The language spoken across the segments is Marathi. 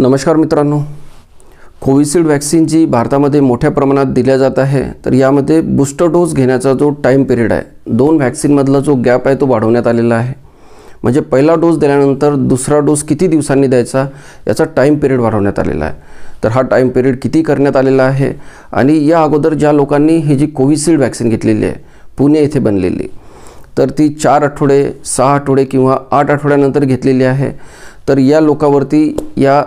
नमस्कार मित्रांनो कोविशिल्ड वॅक्सिन जी भारतामध्ये मोठ्या प्रमाणात दिल्या जात आहे तर यामध्ये बूस्टर डोस घेण्याचा जो टाईम पिरियड आहे दोन व्हॅक्सिनमधला जो गॅप आहे तो वाढवण्यात आलेला आहे म्हणजे पहिला डोस दिल्यानंतर दुसरा डोस किती दिवसांनी द्यायचा याचा टाईम पिरियड वाढवण्यात आलेला आहे तर हा टाईम पिरियड किती करण्यात आलेला आहे आणि या अगोदर ज्या लोकांनी ही जी कोविशिल्ड वॅक्सिन घेतलेली आहे पुणे येथे बनलेली तर ती चार आठवडे सहा आठवडे किंवा आठ आठवड्यानंतर घेतलेली आहे तर या लोकांवरती या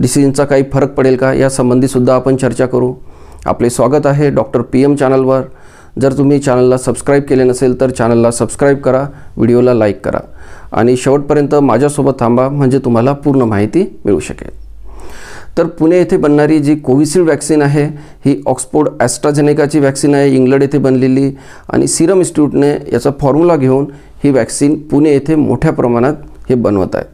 डिसिजनचा काही फरक पडेल का यासंबंधीसुद्धा आपण चर्चा करू आपले स्वागत आहे डॉक्टर पी एम चॅनलवर जर तुम्ही चॅनलला सबस्क्राईब केले नसेल तर चॅनलला सबस्क्राईब करा व्हिडिओला लाईक करा आणि शेवटपर्यंत माझ्यासोबत थांबा म्हणजे तुम्हाला पूर्ण माहिती मिळू शकेल तर पुणे येथे बनणारी जी कोविशिल्ड वॅक्सिन आहे ही ऑक्सफोर्ड ॲस्ट्राझेनेकाची वॅक्सिन आहे इंग्लंड येथे बनलेली आणि सिरम इन्स्टिट्यूटने याचा फॉर्म्युला घेऊन ही वॅक्सिन पुणे येथे मोठ्या प्रमाणात हे बनवत आहे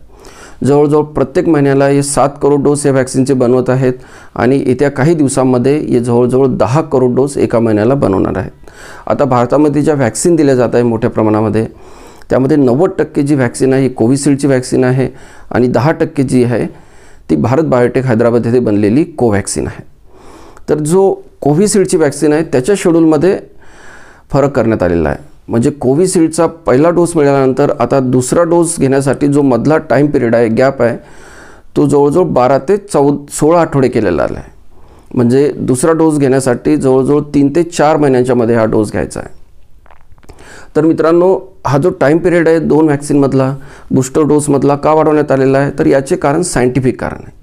जवळजवळ प्रत्येक महिन्याला हे सात करोड डोस या व्हॅक्सिनचे बनवत आहेत आणि येत्या काही दिवसांमध्ये हे जवळजवळ दहा करोड डोस एका महिन्याला बनवणार आहेत आता भारतामध्ये ज्या व्हॅक्सिन दिल्या जात आहे मोठ्या प्रमाणामध्ये त्यामध्ये नव्वद टक्के जी व्हॅक्सिन आहे ही कोविशिल्डची व्हॅक्सिन आहे आणि दहा टक्के जी आहे ती भारत बायोटेक हैदराबाद येथे बनलेली कोव्हॅक्सिन आहे तर जो कोविशिल्डची व्हॅक्सिन आहे त्याच्या शेड्यूलमध्ये फरक करण्यात आलेला आहे म्हणजे कोविशिल्डचा पहिला डोस मिळाल्यानंतर आता दुसरा डोस घेण्यासाठी जो मधला टाईम पिरियड आहे गॅप आहे तो जवळजवळ बारा ते चौद सोळा आठवडे केलेला आला आहे म्हणजे दुसरा डोस घेण्यासाठी जवळजवळ तीन ते चार महिन्यांच्या मध्ये हा डोस घ्यायचा आहे तर मित्रांनो हा जो टाईम पिरियड आहे दोन व्हॅक्सिनमधला बूस्टर डोसमधला का वाढवण्यात आलेला आहे तर याचे कारण सायंटिफिक कारण आहे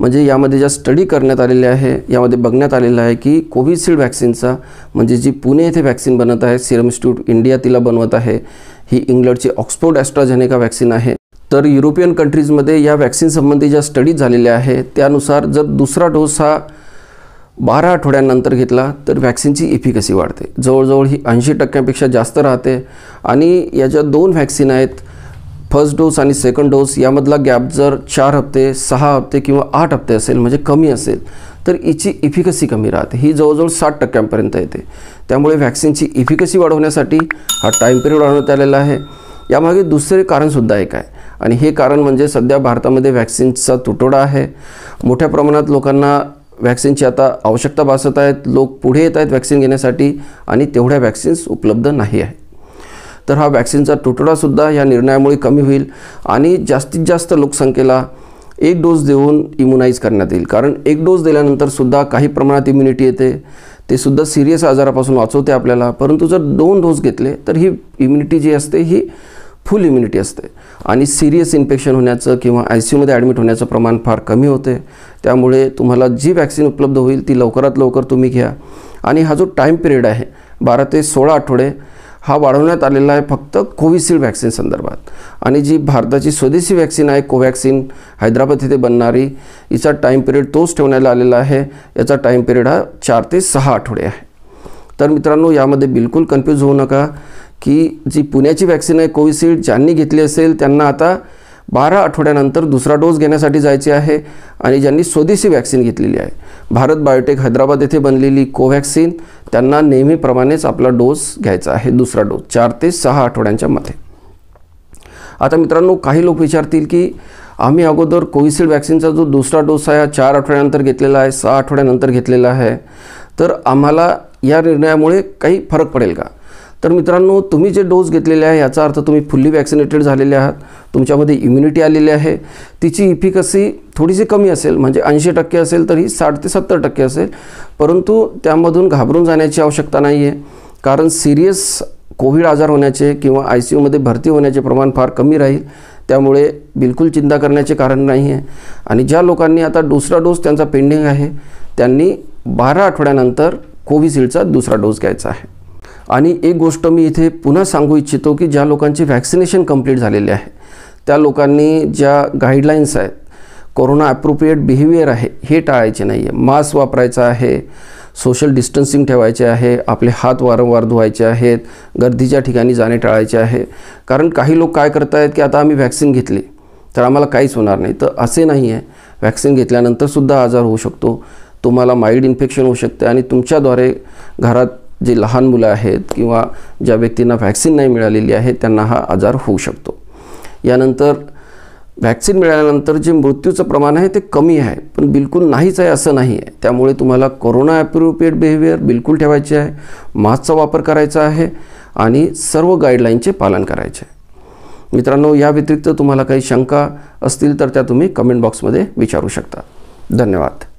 म्हणजे यामध्ये ज्या स्टडी करण्यात आलेल्या आहे यामध्ये बघण्यात आलेलं आहे की कोविशिल्ड वॅक्सिनचा म्हणजे जी पुणे येथे वॅक्सिन बनत आहे सिरम इन्स्टिट्यूट इंडिया तिला बनवत आहे ही इंग्लंडची ऑक्सफोर्ड ॲस्ट्राझेनेका वॅक्सिन आहे तर युरोपियन कंट्रीजमध्ये या संबंधी ज्या स्टडीज झालेल्या आहे त्यानुसार जर दुसरा डोस हा बारा आठवड्यानंतर घेतला तर वॅक्सिनची इफिकसी वाढते जवळजवळ ही ऐंशी टक्क्यापेक्षा जास्त राहते आणि या ज्या दोन व्हॅक्सिन आहेत फर्स्ट डोस आणि सेकंड डोस यामधला गॅप जर चार हप्ते सहा हप्ते किंवा आठ हप्ते असेल म्हणजे कमी असेल तर हिची इफिकसी कमी राहते ही जवळजवळ साठ टक्क्यांपर्यंत येते त्यामुळे व्हॅक्सिनची इफिकसी वाढवण्यासाठी हा टाईम पिरियड वाढवण्यात आलेला आहे यामागे दुसरे कारणसुद्धा एक आहे आणि हे कारण म्हणजे सध्या भारतामध्ये व्हॅक्सिनचा तुटवडा आहे मोठ्या प्रमाणात लोकांना व्हॅक्सिनची आता आवश्यकता भासत आहेत लोक पुढे येत आहेत व्हॅक्सिन घेण्यासाठी आणि तेवढ्या व्हॅक्सिन्स उपलब्ध नाही आहेत तर हा वॅक्सिनचा तुटडासुद्धा या निर्णयामुळे कमी होईल आणि जास्तीत जास्त लोकसंख्येला एक डोस देऊन इम्युनाईज करण्यात येईल कारण एक डोस दिल्यानंतरसुद्धा काही प्रमाणात इम्युनिटी येते ते सुद्धा सिरियस आजारापासून वाचवते आपल्याला परंतु जर दोन डोस घेतले तर ही इम्युनिटी जी असते ही फुल इम्युनिटी असते आणि सिरियस इन्फेक्शन होण्याचं किंवा आय सी यूमध्ये ॲडमिट होण्याचं प्रमाण फार कमी होते त्यामुळे तुम्हाला जी वॅक्सिन उपलब्ध होईल ती लवकरात लवकर तुम्ही घ्या आणि हा जो टाईम पिरियड आहे बारा ते सोळा आठवडे हा वाढवण्यात आलेला आहे फक्त कोविशिल्ड व्हॅक्सिन संदर्भात आणि जी भारताची स्वदेशी वॅक्सिन आहे कोवॅक्सिन हैदराबाद इथे बनणारी हिचा टाईम पिरियड तोच ठेवण्यात आलेला आहे याचा टाईम पिरियड हा चार ते सहा आठवडे आहे तर मित्रांनो यामध्ये बिलकुल कन्फ्यूज होऊ नका की जी पुण्याची वॅक्सिन आहे कोविशिल्ड ज्यांनी घेतली असेल त्यांना आता बारा आठवड्यानंतर दुसरा डोस घेण्यासाठी जायचे आहे आणि ज्यांनी स्वदेशी वॅक्सिन घेतलेली आहे भारत बायोटेक हैदराबाद येथे बनलेली कोव्हॅक्सिन त्यांना नेहमीप्रमाणेच आपला डोस घ्यायचा आहे दुसरा डोस चार ते सहा आठवड्यांच्या मध्ये आता मित्रांनो काही लोक विचारतील की आम्ही अगोदर कोविशिल्ड वॅक्सिनचा जो दुसरा डोस आहे हा चार आठवड्यानंतर घेतलेला आहे सहा आठवड्यानंतर घेतलेला आहे तर आम्हाला या निर्णयामुळे काही फरक पडेल का तर मित्रांनो तुम्ही जे डोस घेतलेले आहे याचा अर्थ तुम्ही फुल्ली वॅक्सिनेटेड झालेले आहात तुमच्यामध्ये इम्युनिटी आलेली आहे तिची इफिकसी थोडीशी कमी असेल म्हणजे ऐंशी टक्के असेल तरी साठ ते सत्तर टक्के असेल परंतु त्यामधून घाबरून जाण्याची आवश्यकता नाही आहे कारण सिरियस कोविड आजार होण्याचे किंवा आय सी यूमध्ये भरती होण्याचे प्रमाण फार कमी राहील त्यामुळे बिलकुल चिंता करण्याचे कारण नाही आहे आणि ज्या लोकांनी आता दुसरा डोस त्यांचा पेंडिंग आहे त्यांनी बारा आठवड्यानंतर कोविशिल्डचा दुसरा डोस घ्यायचा आहे आणि एक गोष्ट मी इथे पुन्हा सांगू इच्छितो की ज्या लोकांची व्हॅक्सिनेशन कंप्लीट झालेली आहे त्या लोकांनी ज्या गाईडलाईन्स आहेत कोरोना अप्रोप्रिएट बिहेवियर आहे हे टाळायचे नाही आहे मास्क वापरायचा आहे सोशल डिस्टन्सिंग ठेवायचे आहे आपले हात वारंवार धुवायचे आहेत गर्दीच्या ठिकाणी जाणे टाळायचे आहे कारण काही लोक काय करत आहेत की आता आम्ही व्हॅक्सिन घेतली तर आम्हाला काहीच होणार नाही तर असे नाही आहे व्हॅक्सिन घेतल्यानंतरसुद्धा आजार होऊ शकतो तुम्हाला माइल्ड इन्फेक्शन होऊ शकते आणि तुमच्याद्वारे घरात जे लहान मुलं आहेत किंवा ज्या व्यक्तींना व्हॅक्सिन नाही मिळालेली आहे त्यांना हा आजार होऊ शकतो यानंतर व्हॅक्सिन मिळाल्यानंतर जे मृत्यूचं प्रमाण आहे ते कमी आहे पण बिलकुल नाहीच आहे असं नाही आहे त्यामुळे तुम्हाला कोरोना ॲप्रोप्रिएट बिहेवियर बिलकुल ठेवायचे आहे मास्कचा वापर करायचा आहे आणि सर्व गाईडलाईनचे पालन करायचे आहे मित्रांनो या व्यतिरिक्त तुम्हाला काही शंका असतील तर त्या तुम्ही कमेंट बॉक्समध्ये विचारू शकता धन्यवाद